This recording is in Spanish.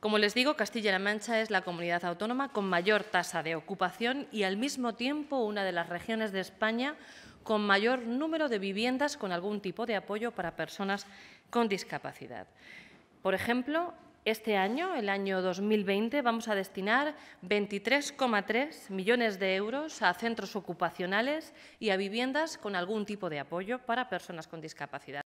Como les digo, Castilla-La Mancha es la comunidad autónoma con mayor tasa de ocupación y, al mismo tiempo, una de las regiones de España con mayor número de viviendas con algún tipo de apoyo para personas con discapacidad. Por ejemplo, este año, el año 2020, vamos a destinar 23,3 millones de euros a centros ocupacionales y a viviendas con algún tipo de apoyo para personas con discapacidad.